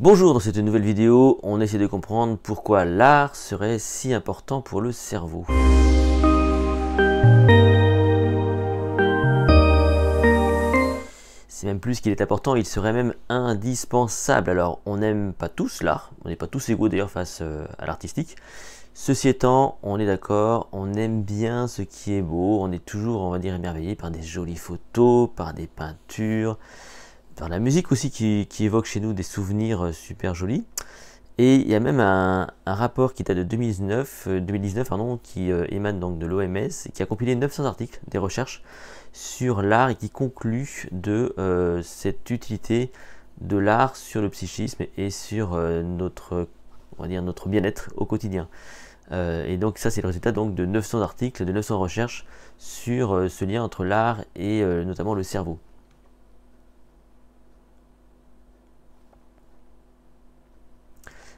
Bonjour, dans cette nouvelle vidéo, on essaie de comprendre pourquoi l'art serait si important pour le cerveau. C'est même plus qu'il est important, il serait même indispensable. Alors, on n'aime pas tous l'art, on n'est pas tous égaux d'ailleurs face euh, à l'artistique. Ceci étant, on est d'accord, on aime bien ce qui est beau, on est toujours, on va dire, émerveillé par des jolies photos, par des peintures, la musique aussi qui, évoque chez nous des souvenirs euh, super jolis. Et il y a même un, rapport qui date de 2019, 2019 euh, qui euh, émane donc de l'OMS, qui a compilé 900 articles des recherches sur l'art et qui conclut de cette utilité de l'art sur le psychisme et sur notre, va dire, notre bien-être au quotidien. et donc ça c'est le résultat donc, de 900 articles, de 900 recherches sur ce lien entre l'art et notamment le cerveau.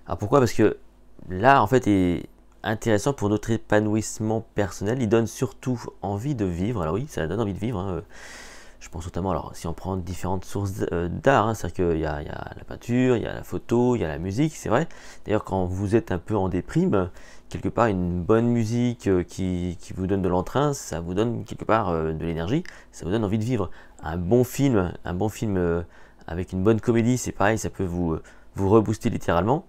Alors pourquoi Parce que l'art en fait, est intéressant pour notre épanouissement personnel. Il donne surtout envie de vivre. Alors oui, ça donne envie de vivre. Hein. Euh, je pense notamment, alors si on prend différentes sources euh, d'art, hein, c'est-à-dire qu'il y, a la peinture, il y a la photo, il y a la musique, c'est vrai. D'ailleurs, quand vous êtes un peu en déprime, quelque part, une bonne musique euh, qui, vous donne de l'entrain, ça vous donne quelque part de l'énergie, ça vous donne envie de vivre. Un bon film, un bon film avec une bonne comédie, c'est pareil, ça peut vous, vous rebooster littéralement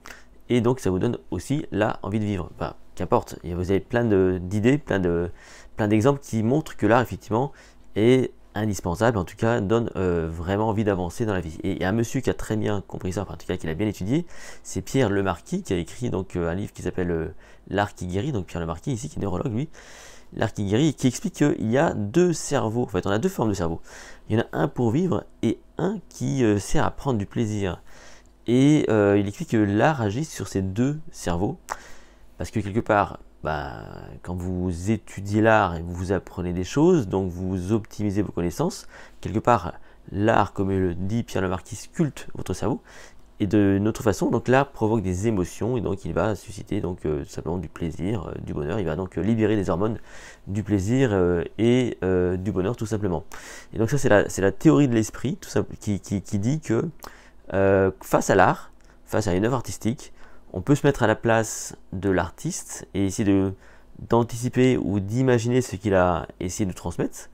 et donc ça vous donne aussi la envie de vivre. qu'importe, vous avez plein d'idées, plein de plein d'exemples qui montrent que l'art effectivement est indispensable, en tout cas donne euh, vraiment envie d'avancer dans la vie. Et un monsieur qui a très bien compris ça, en tout cas qui l'a bien étudié, c'est Pierre Lemarquis qui a écrit donc euh, un livre qui s'appelle euh, L'art qui guérit, donc Pierre Lemarquis ici qui est neurologue lui, L'art qui guérit, qui explique qu'il y a deux cerveaux, en fait on a deux formes de cerveau. Il y en a un pour vivre et un qui sert à prendre du plaisir. Et euh, il écrit que l'art agit sur ces deux cerveaux, parce que quelque part, bah, quand vous étudiez l'art et vous apprenez des choses, donc vous optimisez vos connaissances, quelque part, l'art, comme le dit Pierre marquis sculpte votre cerveau, et de notre façon, donc l'art provoque des émotions et donc il va susciter donc euh, simplement du plaisir, euh, du bonheur. Il va donc libérer des hormones du plaisir et du bonheur tout simplement. Et donc ça c'est la, théorie de l'esprit qui, dit que euh, face à l'art, face à une œuvre artistique, on peut se mettre à la place de l'artiste et essayer de, d'anticiper ou d'imaginer ce qu'il a essayé de transmettre.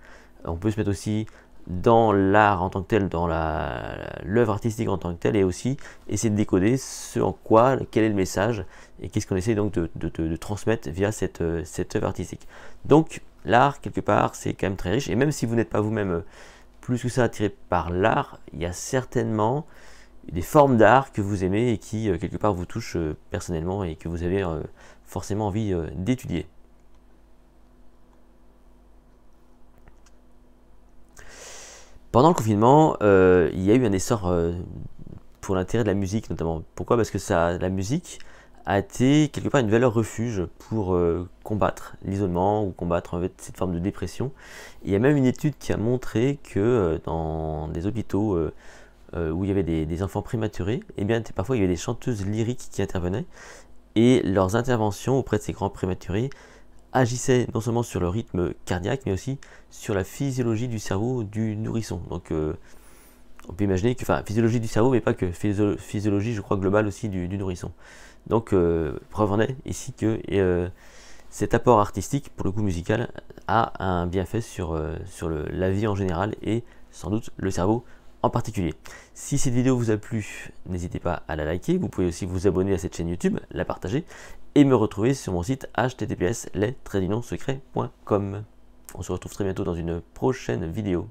On peut se mettre aussi dans l'art en tant que tel, dans l'œuvre artistique en tant que tel et aussi essayer de décoder ce en quoi, quel est le message, et qu'est-ce qu'on essaie donc de, transmettre via cette, euh, cette œuvre artistique. Donc l'art, quelque part, c'est quand même très riche, et même si vous n'êtes pas vous-même euh, plus que ça attiré par l'art, il y a certainement des formes d'art que vous aimez et qui euh, quelque part vous touchent euh, personnellement et que vous avez euh, forcément envie d'étudier. Pendant le confinement, il y a eu un essor pour l'intérêt de la musique notamment. Pourquoi Parce que ça, la musique a été quelque part une valeur refuge pour combattre l'isolement ou combattre cette forme de dépression. Il y a même une étude qui a montré que dans des hôpitaux euh, où il y avait des, enfants prématurés, et eh bien parfois il y avait des chanteuses lyriques qui intervenaient et leurs interventions auprès de ces grands prématurés agissaient non seulement sur le rythme cardiaque mais aussi sur la physiologie du cerveau du nourrisson. Donc euh, on peut imaginer que, enfin physiologie du cerveau mais pas que, physiologie je crois globale aussi du, nourrisson. Donc euh, preuve en est ici que cet apport artistique, pour le coup musical, a un bienfait sur, sur la vie en général et sans doute le cerveau en particulier. Si cette vidéo vous a plu, n'hésitez pas à la liker. Vous pouvez aussi vous abonner à cette chaîne YouTube, la partager et me retrouver sur mon site https secretcom On se retrouve très bientôt dans une prochaine vidéo.